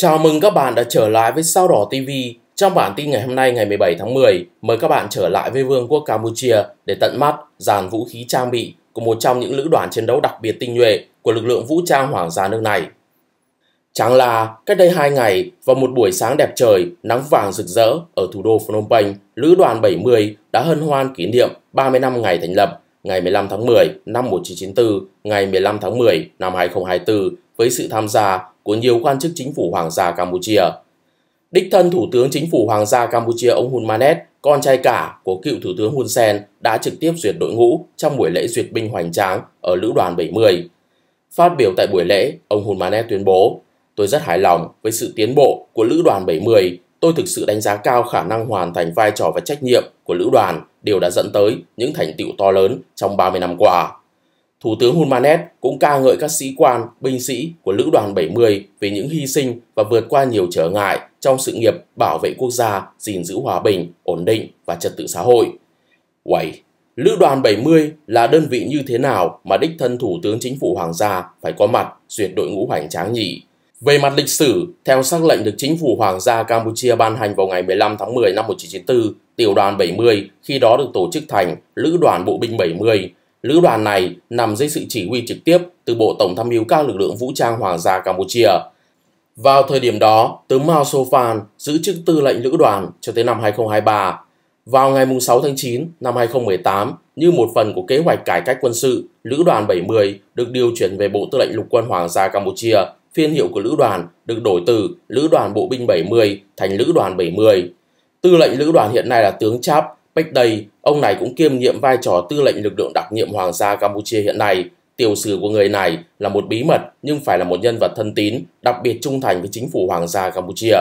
Chào mừng các bạn đã trở lại với Sao Đỏ TV. Trong bản tin ngày hôm nay ngày 17 tháng 10, mời các bạn trở lại với Vương quốc Campuchia để tận mắt dàn vũ khí trang bị của một trong những lữ đoàn chiến đấu đặc biệt tinh nhuệ của lực lượng vũ trang hoàng gia nước này. Chẳng là cách đây 2 ngày vào một buổi sáng đẹp trời, nắng vàng rực rỡ ở thủ đô Phnom Penh, lữ đoàn 70 đã hân hoan kỷ niệm 30 năm ngày thành lập, ngày 15 tháng 10 năm 1994, ngày 15 tháng 10 năm 2024 với sự tham gia của nhiều quan chức chính phủ Hoàng gia Campuchia. Đích thân Thủ tướng Chính phủ Hoàng gia Campuchia ông Hun Manet, con trai cả của cựu Thủ tướng Hun Sen đã trực tiếp duyệt đội ngũ trong buổi lễ duyệt binh hoành tráng ở Lữ đoàn 70. Phát biểu tại buổi lễ, ông Hun Manet tuyên bố, Tôi rất hài lòng với sự tiến bộ của Lữ đoàn 70. Tôi thực sự đánh giá cao khả năng hoàn thành vai trò và trách nhiệm của Lữ đoàn, điều đã dẫn tới những thành tựu to lớn trong 30 năm qua. Thủ tướng Hulmanet cũng ca ngợi các sĩ quan, binh sĩ của Lữ đoàn 70 về những hy sinh và vượt qua nhiều trở ngại trong sự nghiệp bảo vệ quốc gia, gìn giữ hòa bình, ổn định và trật tự xã hội. Uầy, Lữ đoàn 70 là đơn vị như thế nào mà đích thân Thủ tướng Chính phủ Hoàng gia phải có mặt duyệt đội ngũ hoành tráng nhỉ? Về mặt lịch sử, theo sắc lệnh được chính phủ Hoàng gia Campuchia ban hành vào ngày 15 tháng 10 năm 1994, tiểu đoàn 70 khi đó được tổ chức thành Lữ đoàn Bộ binh 70 Lữ đoàn này nằm dưới sự chỉ huy trực tiếp từ Bộ Tổng tham mưu các lực lượng vũ trang Hoàng gia Campuchia. Vào thời điểm đó, tướng Mao Sofan giữ chức tư lệnh lữ đoàn cho tới năm 2023. Vào ngày 6 tháng 9 năm 2018, như một phần của kế hoạch cải cách quân sự, Lữ đoàn 70 được điều chuyển về Bộ Tư lệnh Lục quân Hoàng gia Campuchia. Phiên hiệu của Lữ đoàn được đổi từ Lữ đoàn Bộ binh 70 thành Lữ đoàn 70. Tư lệnh Lữ đoàn hiện nay là tướng Chap Bách đây, ông này cũng kiêm nhiệm vai trò tư lệnh lực lượng đặc nhiệm Hoàng gia Campuchia hiện nay. Tiểu sử của người này là một bí mật nhưng phải là một nhân vật thân tín, đặc biệt trung thành với chính phủ Hoàng gia Campuchia.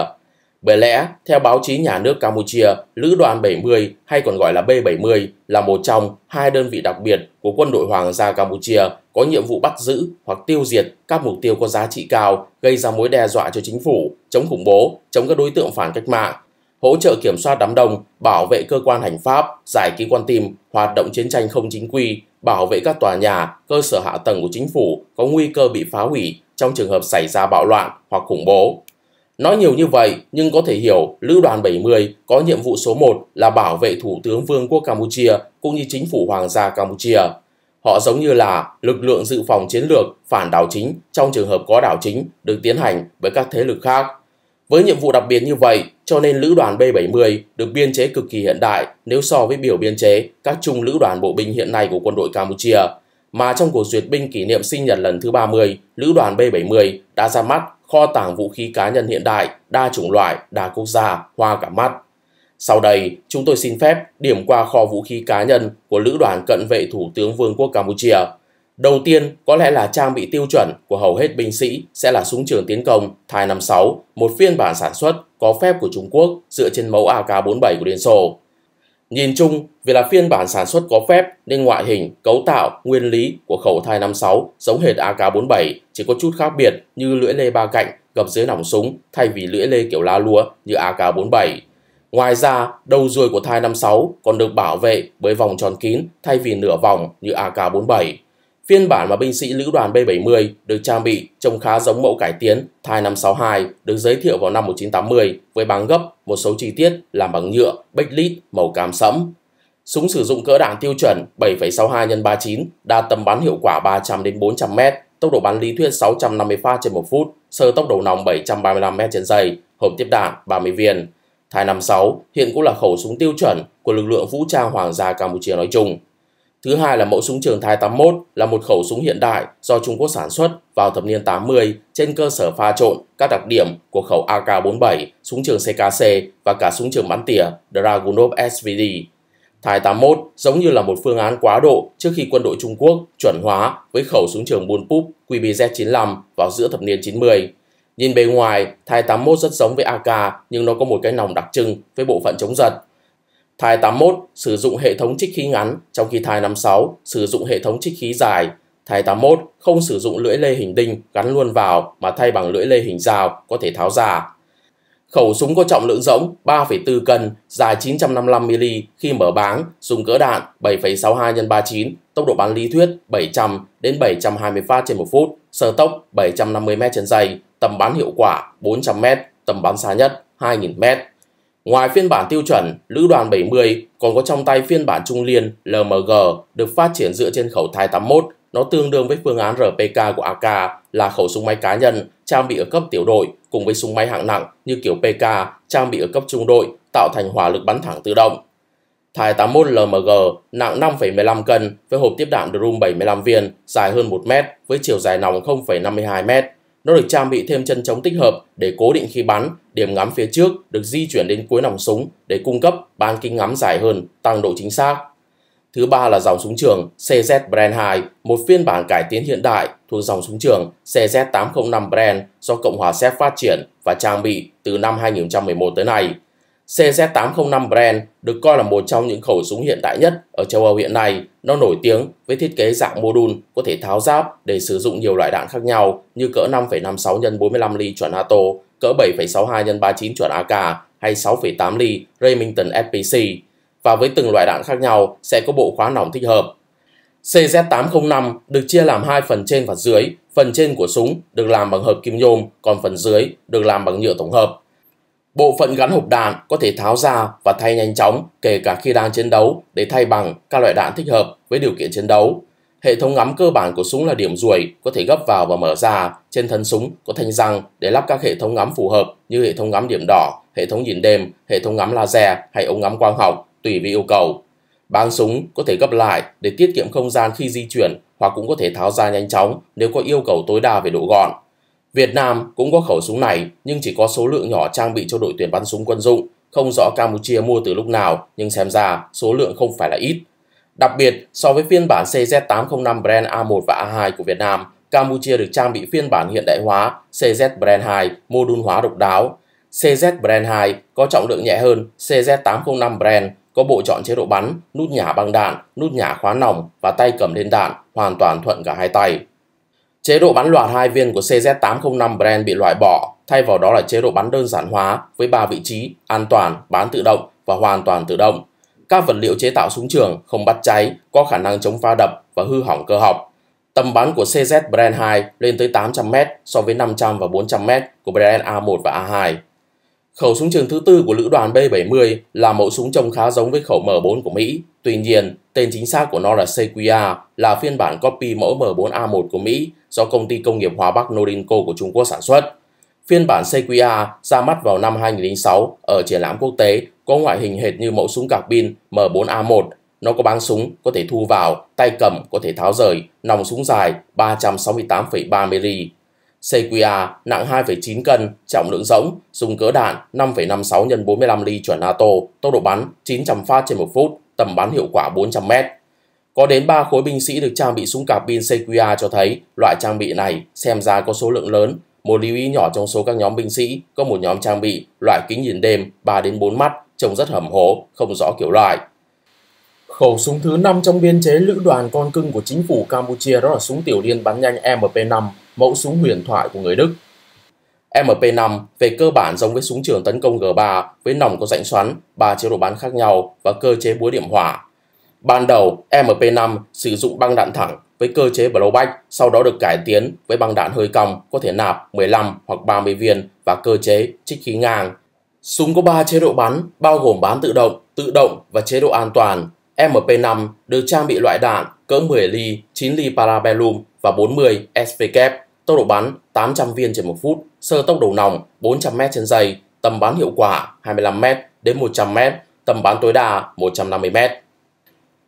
Bởi lẽ, theo báo chí nhà nước Campuchia, Lữ đoàn 70 hay còn gọi là B-70 là một trong hai đơn vị đặc biệt của quân đội Hoàng gia Campuchia có nhiệm vụ bắt giữ hoặc tiêu diệt các mục tiêu có giá trị cao gây ra mối đe dọa cho chính phủ, chống khủng bố, chống các đối tượng phản cách mạng hỗ trợ kiểm soát đám đông, bảo vệ cơ quan hành pháp, giải cứu quan tim, hoạt động chiến tranh không chính quy, bảo vệ các tòa nhà, cơ sở hạ tầng của chính phủ có nguy cơ bị phá hủy trong trường hợp xảy ra bạo loạn hoặc khủng bố. Nói nhiều như vậy nhưng có thể hiểu Lữ đoàn 70 có nhiệm vụ số 1 là bảo vệ Thủ tướng Vương quốc Campuchia cũng như chính phủ Hoàng gia Campuchia. Họ giống như là lực lượng dự phòng chiến lược phản đảo chính trong trường hợp có đảo chính được tiến hành với các thế lực khác. Với nhiệm vụ đặc biệt như vậy, cho nên lữ đoàn B-70 được biên chế cực kỳ hiện đại nếu so với biểu biên chế các trung lữ đoàn bộ binh hiện nay của quân đội Campuchia. Mà trong cuộc duyệt binh kỷ niệm sinh nhật lần thứ 30, lữ đoàn B-70 đã ra mắt kho tàng vũ khí cá nhân hiện đại, đa chủng loại, đa quốc gia, hoa cả mắt. Sau đây, chúng tôi xin phép điểm qua kho vũ khí cá nhân của lữ đoàn cận vệ Thủ tướng Vương quốc Campuchia – Đầu tiên, có lẽ là trang bị tiêu chuẩn của hầu hết binh sĩ sẽ là súng trường tiến công Thai 56, một phiên bản sản xuất có phép của Trung Quốc dựa trên mẫu AK-47 của Liên Xô. Nhìn chung, vì là phiên bản sản xuất có phép nên ngoại hình, cấu tạo, nguyên lý của khẩu thai 56 giống hệt AK-47, chỉ có chút khác biệt như lưỡi lê ba cạnh gập dưới nòng súng thay vì lưỡi lê kiểu lá lúa như AK-47. Ngoài ra, đầu ruồi của thai 56 còn được bảo vệ bởi vòng tròn kín thay vì nửa vòng như AK-47. Phiên bản mà binh sĩ lữ đoàn B-70 được trang bị trông khá giống mẫu cải tiến Thai 562 được giới thiệu vào năm 1980 với báng gấp, một số chi tiết làm bằng nhựa, bích lít, màu cam sẫm. Súng sử dụng cỡ đạn tiêu chuẩn 7,62 x 39, đa tầm bắn hiệu quả 300 đến 400 m, tốc độ bắn lý thuyết 650 phát trên 1 phút, sơ tốc đầu nòng 735 m trên giây, hộp tiếp đạn 30 viên. Thai 56 hiện cũng là khẩu súng tiêu chuẩn của lực lượng vũ trang Hoàng gia Campuchia nói chung. Thứ hai là mẫu súng trường Thái 81 là một khẩu súng hiện đại do Trung Quốc sản xuất vào thập niên 80 trên cơ sở pha trộn các đặc điểm của khẩu AK-47, súng trường CKC và cả súng trường bắn tỉa Dragunov SVD. Thái 81 giống như là một phương án quá độ trước khi quân đội Trung Quốc chuẩn hóa với khẩu súng trường Bullpup QBZ-95 vào giữa thập niên 90. Nhìn bề ngoài, Thái 81 rất giống với AK nhưng nó có một cái nòng đặc trưng với bộ phận chống giật Thai 81 sử dụng hệ thống trích khí ngắn, trong khi thai 56 sử dụng hệ thống trích khí dài. Thai 81 không sử dụng lưỡi lê hình đinh gắn luôn vào mà thay bằng lưỡi lê hình rào có thể tháo ra. Khẩu súng có trọng lượng rỗng 3,4 cân, dài 955mm khi mở báng, dùng cỡ đạn 7,62 x 39, tốc độ bắn lý thuyết 700 đến 720 phát trên 1 phút, sơ tốc 750m trên giây, tầm bắn hiệu quả 400m, tầm bắn xa nhất 2000m. Ngoài phiên bản tiêu chuẩn, Lữ đoàn 70 còn có trong tay phiên bản trung liên LMG được phát triển dựa trên khẩu thai 81. Nó tương đương với phương án RPK của AK là khẩu súng máy cá nhân trang bị ở cấp tiểu đội cùng với súng máy hạng nặng như kiểu PK trang bị ở cấp trung đội tạo thành hỏa lực bắn thẳng tự động. Thai 81 LMG nặng 5,15 cân với hộp tiếp đạn drum 75 viên dài hơn 1 mét với chiều dài nòng 0,52 mét nó được trang bị thêm chân chống tích hợp để cố định khi bắn, điểm ngắm phía trước được di chuyển đến cuối nòng súng để cung cấp bán kính ngắm dài hơn, tăng độ chính xác. Thứ ba là dòng súng trường CZ Brand 2, một phiên bản cải tiến hiện đại thuộc dòng súng trường CZ805 Brand do Cộng hòa Séc phát triển và trang bị từ năm 2011 tới nay. CZ805 Brand được coi là một trong những khẩu súng hiện đại nhất ở châu Âu hiện nay. Nó nổi tiếng với thiết kế dạng mô đun có thể tháo giáp để sử dụng nhiều loại đạn khác nhau như cỡ 5,56 x 45 ly chuẩn NATO, cỡ 7,62 x 39 chuẩn AK hay 6,8 ly Remington SPC. Và với từng loại đạn khác nhau sẽ có bộ khóa nòng thích hợp. CZ805 được chia làm hai phần trên và dưới. Phần trên của súng được làm bằng hợp kim nhôm, còn phần dưới được làm bằng nhựa tổng hợp. Bộ phận gắn hộp đạn có thể tháo ra và thay nhanh chóng kể cả khi đang chiến đấu để thay bằng các loại đạn thích hợp với điều kiện chiến đấu. Hệ thống ngắm cơ bản của súng là điểm ruồi, có thể gấp vào và mở ra. Trên thân súng có thanh răng để lắp các hệ thống ngắm phù hợp như hệ thống ngắm điểm đỏ, hệ thống nhìn đêm, hệ thống ngắm laser hay ống ngắm quang học, tùy vì yêu cầu. Báng súng có thể gấp lại để tiết kiệm không gian khi di chuyển hoặc cũng có thể tháo ra nhanh chóng nếu có yêu cầu tối đa về độ gọn. Việt Nam cũng có khẩu súng này nhưng chỉ có số lượng nhỏ trang bị cho đội tuyển bắn súng quân dụng, không rõ Campuchia mua từ lúc nào nhưng xem ra số lượng không phải là ít. Đặc biệt, so với phiên bản CZ805 brand A1 và A2 của Việt Nam, Campuchia được trang bị phiên bản hiện đại hóa CZ brand 2 mô đun hóa độc đáo. CZ brand 2 có trọng lượng nhẹ hơn CZ805 brand, có bộ chọn chế độ bắn, nút nhả băng đạn, nút nhả khóa nòng và tay cầm lên đạn, hoàn toàn thuận cả hai tay. Chế độ bắn loạt hai viên của CZ805 brand bị loại bỏ, thay vào đó là chế độ bắn đơn giản hóa với 3 vị trí an toàn, bán tự động và hoàn toàn tự động. Các vật liệu chế tạo súng trường không bắt cháy, có khả năng chống pha đập và hư hỏng cơ học. Tầm bắn của CZ Brand 2 lên tới 800m so với 500 và 400m của Brand A1 và A2. Khẩu súng trường thứ tư của lữ đoàn B-70 là mẫu súng trông khá giống với khẩu M4 của Mỹ. Tuy nhiên, Tên chính xác của nó là Sequoia, là phiên bản copy mẫu M4A1 của Mỹ do công ty công nghiệp hóa Bắc Norinco của Trung Quốc sản xuất. Phiên bản Sequoia ra mắt vào năm 2006 ở triển lãm quốc tế có ngoại hình hệt như mẫu súng carbin M4A1. Nó có bán súng, có thể thu vào, tay cầm, có thể tháo rời, nòng súng dài 368,3 mm. Sequoia nặng 2,9 cân, trọng lượng rỗng, dùng cỡ đạn 5,56 x 45 ly chuẩn NATO, tốc độ bắn 900 phát trên một phút, tầm bắn hiệu quả 400 mét. Có đến 3 khối binh sĩ được trang bị súng cạp pin CQA cho thấy loại trang bị này xem ra có số lượng lớn. Một lưu ý nhỏ trong số các nhóm binh sĩ có một nhóm trang bị loại kính nhìn đêm 3 đến 4 mắt, trông rất hầm hố, không rõ kiểu loại. Khẩu súng thứ 5 trong biên chế lữ đoàn con cưng của chính phủ Campuchia đó là súng tiểu liên bắn nhanh MP5, mẫu súng huyền thoại của người Đức. MP5 về cơ bản giống với súng trường tấn công G3 với nòng có rãnh xoắn, ba chế độ bắn khác nhau và cơ chế búa điểm hỏa. Ban đầu, MP5 sử dụng băng đạn thẳng với cơ chế blowback, sau đó được cải tiến với băng đạn hơi cong có thể nạp 15 hoặc 30 viên và cơ chế trích khí ngang. Súng có 3 chế độ bắn, bao gồm bán tự động, tự động và chế độ an toàn. MP5 được trang bị loại đạn cỡ 10 ly, 9 ly parabellum và 40 SVK tốc độ bắn 800 viên trên một phút, sơ tốc độ nòng 400 m trên giây, tầm bắn hiệu quả 25 m đến 100 m, tầm bắn tối đa 150 m.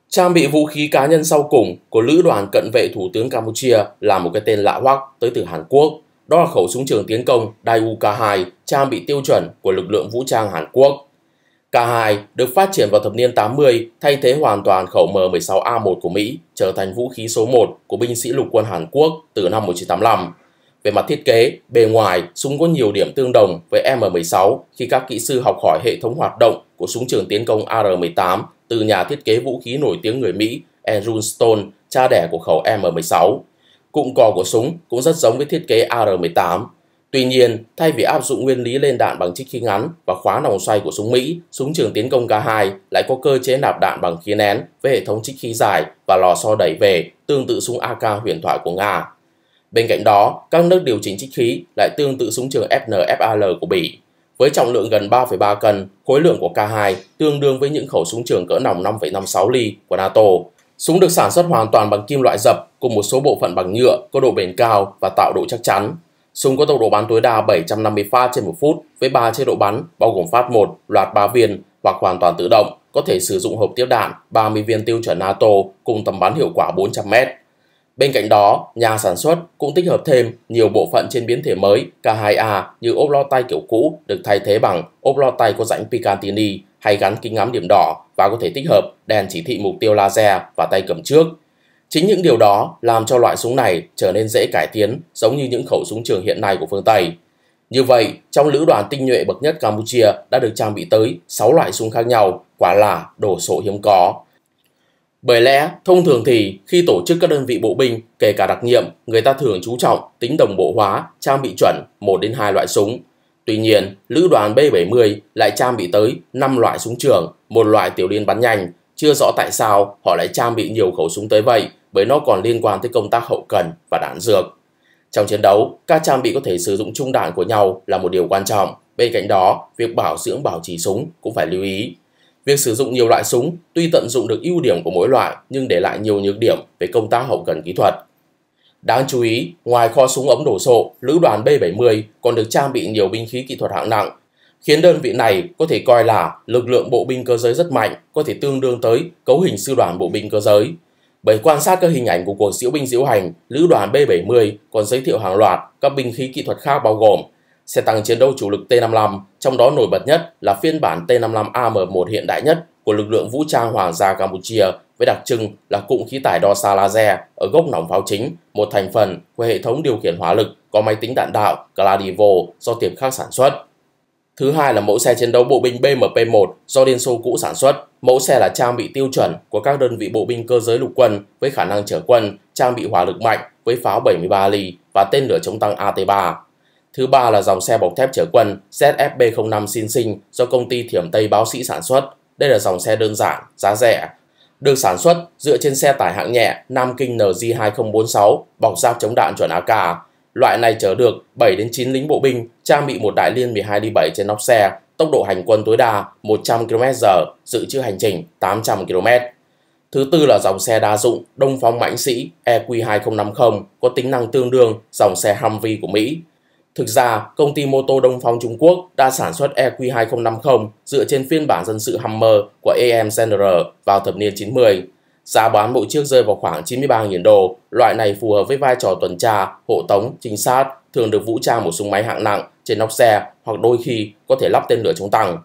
Trang bị vũ khí cá nhân sau cùng của lữ đoàn cận vệ thủ tướng Campuchia là một cái tên lạ hoắc tới từ Hàn Quốc. Đó là khẩu súng trường tiến công Dai UK-2, trang bị tiêu chuẩn của lực lượng vũ trang Hàn Quốc. K2 được phát triển vào thập niên 80, thay thế hoàn toàn khẩu M16A1 của Mỹ, trở thành vũ khí số 1 của binh sĩ lục quân Hàn Quốc từ năm 1985. Về mặt thiết kế, bề ngoài, súng có nhiều điểm tương đồng với M16 khi các kỹ sư học hỏi hệ thống hoạt động của súng trường tiến công AR-18 từ nhà thiết kế vũ khí nổi tiếng người Mỹ Andrew Stone, cha đẻ của khẩu M16. Cụm cò của súng cũng rất giống với thiết kế AR-18 Tuy nhiên, thay vì áp dụng nguyên lý lên đạn bằng trích khí ngắn và khóa nòng xoay của súng Mỹ, súng trường tiến công K2 lại có cơ chế nạp đạn bằng khí nén với hệ thống trích khí dài và lò xo đẩy về, tương tự súng AK huyền thoại của Nga. Bên cạnh đó, các nước điều chỉnh trích khí lại tương tự súng trường FNfal của Bỉ. Với trọng lượng gần 3,3 cân, khối lượng của K2 tương đương với những khẩu súng trường cỡ nòng 5,56 ly của NATO. Súng được sản xuất hoàn toàn bằng kim loại dập cùng một số bộ phận bằng nhựa có độ bền cao và tạo độ chắc chắn. Súng có tốc độ bắn tối đa 750 phát trên một phút với 3 chế độ bắn bao gồm phát 1, loạt 3 viên hoặc hoàn toàn tự động, có thể sử dụng hộp tiếp đạn 30 viên tiêu chuẩn NATO cùng tầm bắn hiệu quả 400m. Bên cạnh đó, nhà sản xuất cũng tích hợp thêm nhiều bộ phận trên biến thể mới K2A như ốp lo tay kiểu cũ được thay thế bằng ốp lo tay có rãnh Picatinny hay gắn kính ngắm điểm đỏ và có thể tích hợp đèn chỉ thị mục tiêu laser và tay cầm trước. Chính những điều đó làm cho loại súng này trở nên dễ cải tiến giống như những khẩu súng trường hiện nay của phương Tây. Như vậy, trong lữ đoàn tinh nhuệ bậc nhất Campuchia đã được trang bị tới 6 loại súng khác nhau, quả là đồ sộ hiếm có. Bởi lẽ, thông thường thì khi tổ chức các đơn vị bộ binh, kể cả đặc nhiệm, người ta thường chú trọng tính đồng bộ hóa, trang bị chuẩn 1 đến 2 loại súng. Tuy nhiên, lữ đoàn B-70 lại trang bị tới 5 loại súng trường, một loại tiểu liên bắn nhanh. Chưa rõ tại sao họ lại trang bị nhiều khẩu súng tới vậy, bởi nó còn liên quan tới công tác hậu cần và đạn dược. Trong chiến đấu, các trang bị có thể sử dụng chung đạn của nhau là một điều quan trọng. Bên cạnh đó, việc bảo dưỡng bảo trì súng cũng phải lưu ý. Việc sử dụng nhiều loại súng tuy tận dụng được ưu điểm của mỗi loại nhưng để lại nhiều nhược điểm về công tác hậu cần kỹ thuật. Đáng chú ý, ngoài kho súng ống đổ sộ, lữ đoàn B-70 còn được trang bị nhiều binh khí kỹ thuật hạng nặng, khiến đơn vị này có thể coi là lực lượng bộ binh cơ giới rất mạnh, có thể tương đương tới cấu hình sư đoàn bộ binh cơ giới. Bởi quan sát các hình ảnh của cuộc diễu binh diễu hành, lữ đoàn B-70 còn giới thiệu hàng loạt các binh khí kỹ thuật khác bao gồm xe tăng chiến đấu chủ lực T-55, trong đó nổi bật nhất là phiên bản T-55AM1 hiện đại nhất của lực lượng vũ trang Hoàng gia Campuchia với đặc trưng là cụm khí tải đo xa laser ở gốc nòng pháo chính, một thành phần của hệ thống điều khiển hỏa lực có máy tính đạn đạo Gladivo do tiềm khác sản xuất. Thứ hai là mẫu xe chiến đấu bộ binh BMP-1 do Liên Xô cũ sản xuất, Mẫu xe là trang bị tiêu chuẩn của các đơn vị bộ binh cơ giới lục quân với khả năng chở quân, trang bị hỏa lực mạnh với pháo 73 ly và tên lửa chống tăng AT-3. Thứ ba là dòng xe bọc thép chở quân ZFB05 Xin Sinh do công ty Thiểm Tây Báo Sĩ sản xuất. Đây là dòng xe đơn giản, giá rẻ, được sản xuất dựa trên xe tải hạng nhẹ Nam Kinh NJ2046 bọc giáp chống đạn chuẩn AK. Loại này chở được 7 đến 9 lính bộ binh, trang bị một đại liên 12 7 trên nóc xe tốc độ hành quân tối đa 100 km/h, dự trữ hành trình 800 km. Thứ tư là dòng xe đa dụng Đông Phong Mãnh Sĩ EQ2050 có tính năng tương đương dòng xe Humvee của Mỹ. Thực ra, công ty mô tô Đông Phong Trung Quốc đã sản xuất EQ2050 dựa trên phiên bản dân sự Hummer của AM General vào thập niên 90. Giá bán mỗi chiếc rơi vào khoảng 93.000 đô. Loại này phù hợp với vai trò tuần tra, hộ tống, trinh sát, thường được vũ trang một súng máy hạng nặng trên nóc xe hoặc đôi khi có thể lắp tên lửa chống tăng.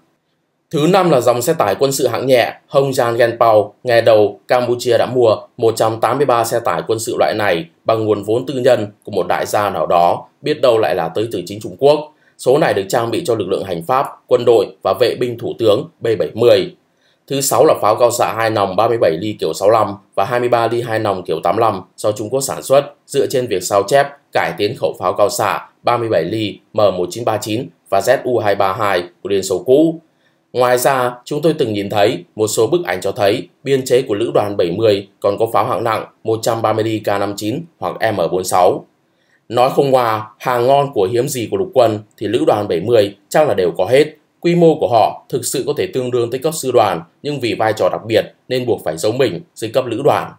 Thứ năm là dòng xe tải quân sự hạng nhẹ Hongjan Genpao. Nghe đầu, Campuchia đã mua 183 xe tải quân sự loại này bằng nguồn vốn tư nhân của một đại gia nào đó, biết đâu lại là tới từ chính Trung Quốc. Số này được trang bị cho lực lượng hành pháp, quân đội và vệ binh thủ tướng B-70. Thứ sáu là pháo cao xạ 2 nòng 37 ly kiểu 65 và 23 ly 2 nòng kiểu 85 do Trung Quốc sản xuất dựa trên việc sao chép, cải tiến khẩu pháo cao xạ 37 ly M1939 và ZU232 của Liên Xô cũ. Ngoài ra, chúng tôi từng nhìn thấy một số bức ảnh cho thấy biên chế của lữ đoàn 70 còn có pháo hạng nặng 130 ly K59 hoặc M46. Nói không hòa, hàng ngon của hiếm gì của lục quân thì lữ đoàn 70 chắc là đều có hết Quy mô của họ thực sự có thể tương đương tới cấp sư đoàn, nhưng vì vai trò đặc biệt nên buộc phải giấu mình dưới cấp lữ đoàn.